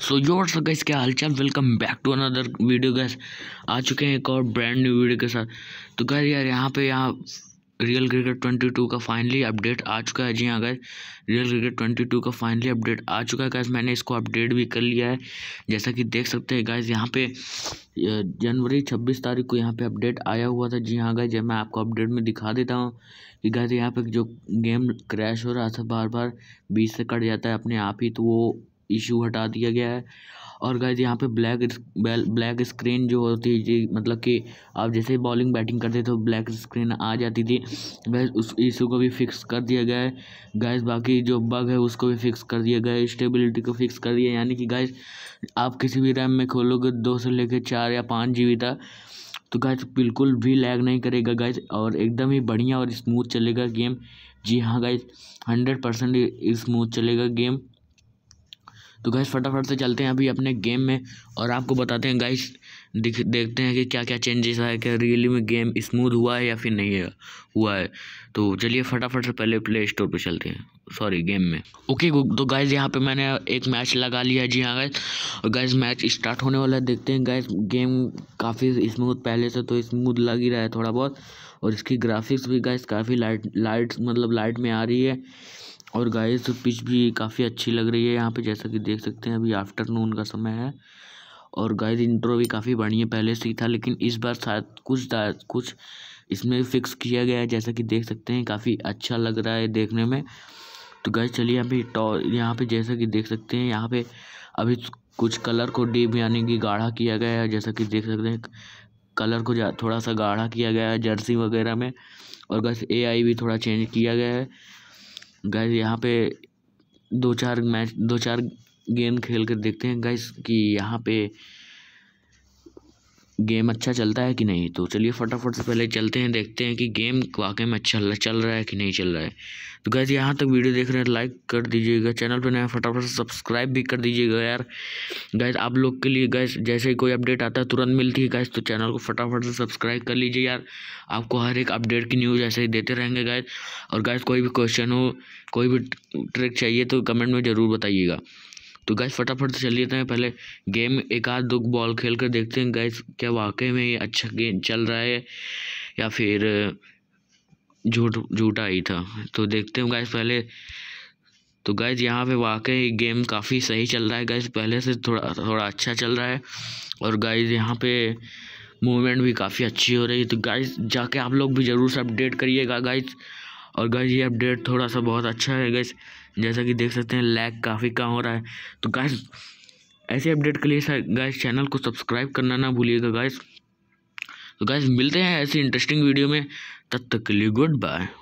सो यो वर्ष गैस क्या हालचाल welcome back to another video guys आ चुके हैं एक और ब्रांड न्यू वीडियो के साथ तो गैर यार यहाँ पे यहाँ रियल क्रिकेट ट्वेंटी टू का फाइनली अपडेट आ चुका है जी हाँ guys real cricket twenty two का फाइनली अपडेट आ चुका है गैस मैंने इसको अपडेट भी कर लिया है जैसा कि देख सकते हैं गैस यहाँ पे जनवरी छब्बीस तारीख को यहाँ पे अपडेट आया हुआ था जी हाँ गैस जब मैं आपको अपडेट में दिखा देता हूँ कि गैस यहाँ पे जो गेम क्रैश हो रहा था बार बार बीच से कट जाता है अपने आप ही तो वो इशू हटा दिया गया है और गाइज यहाँ पे ब्लैक ब्लैक स्क्रीन जो होती थी मतलब कि आप जैसे बॉलिंग बैटिंग करते तो ब्लैक स्क्रीन आ जाती थी गैस उस इशू को भी फिक्स कर दिया गया है गैस बाकी जो बग है उसको भी फिक्स कर दिया गया है स्टेबिलिटी को फिक्स कर दिया यानी कि गैस आप किसी भी रैम में खोलोगे दो से लेकर चार या पाँच जी तक तो गैस बिल्कुल भी लैग नहीं करेगा गैस और एकदम ही बढ़िया और स्मूथ चलेगा गेम जी हाँ गैस हंड्रेड परसेंट स्मूथ चलेगा गेम तो गैस फटाफट से चलते हैं अभी अपने गेम में और आपको बताते हैं गैस दिख देखते हैं कि क्या क्या चेंजेस आया क्या रियली में गेम स्मूथ हुआ है या फिर नहीं है हुआ है तो चलिए फटाफट से पहले प्ले स्टोर पर चलते हैं सॉरी गेम में ओके तो गैस यहाँ पे मैंने एक मैच लगा लिया जी हाँ गैस और गैस मैच स्टार्ट होने वाला है देखते हैं गैस गेम काफ़ी स्मूथ पहले से तो स्मूथ लग ही रहा है थोड़ा बहुत और इसकी ग्राफिक्स भी गैस काफ़ी लाइट लाइट मतलब लाइट में आ रही है और गाइस पिच भी काफ़ी अच्छी लग रही है यहाँ पे जैसा कि देख सकते हैं अभी आफ्टरनून का समय है और गाइस इंट्रो भी काफ़ी बढ़िया पहले से ही था लेकिन इस बार शायद कुछ कुछ इसमें फिक्स किया गया है जैसा कि देख सकते हैं काफ़ी अच्छा लग रहा है देखने में तो गाइस चलिए यहाँ पे टॉ यहाँ पे जैसा कि देख सकते हैं यहाँ पे अभी कुछ कलर को डीप यानी कि गाढ़ा किया गया है जैसा कि देख सकते हैं कलर को थोड़ा सा गाढ़ा किया गया है जर्सी वगैरह में और बस ए भी थोड़ा चेंज किया गया है गाइस यहाँ पे दो चार मैच दो चार गेंद खेल कर देखते हैं गाइस कि यहाँ पे गेम अच्छा चलता है कि नहीं तो चलिए फटाफट से पहले चलते हैं देखते हैं कि गेम वाकई में अच्छा चल रहा है कि नहीं चल रहा है तो गैस यहाँ तक वीडियो देख रहे हैं लाइक कर दीजिएगा चैनल पर नया फटाफट से सब्सक्राइब भी कर दीजिएगा यार गैस आप लोग के लिए गैस जैसे ही कोई अपडेट आता है तुरंत मिलती है गैस तो चैनल को फटाफट से सब्सक्राइब कर लीजिए यार आपको हर एक अपडेट की न्यूज़ ऐसे ही देते रहेंगे गैस और गैस कोई भी क्वेश्चन हो कोई भी ट्रिक चाहिए तो कमेंट में ज़रूर बताइएगा तो गैस फटाफट से चल लेते हैं पहले गेम एक आध दो बॉल खेल कर देखते हैं गैस क्या वाकई में ये अच्छा गेम चल रहा है या फिर झूठ झूठा ही था तो देखते हैं गैस पहले तो गैस यहाँ पे वाकई गेम काफ़ी सही चल रहा है गैस पहले से थोड़ा थोड़ा अच्छा चल रहा है और गैस यहाँ पे मूवमेंट भी काफ़ी अच्छी हो रही है तो गैस जाके आप लोग भी ज़रूर से अपडेट करिएगा गैस और गाइज ये अपडेट थोड़ा सा बहुत अच्छा है गैस जैसा कि देख सकते हैं लैग काफ़ी कम हो रहा है तो गाइज ऐसे अपडेट के लिए गाइज चैनल को सब्सक्राइब करना ना भूलिएगा गाइज तो गाइज मिलते हैं ऐसी इंटरेस्टिंग वीडियो में तब तक के लिए गुड बाय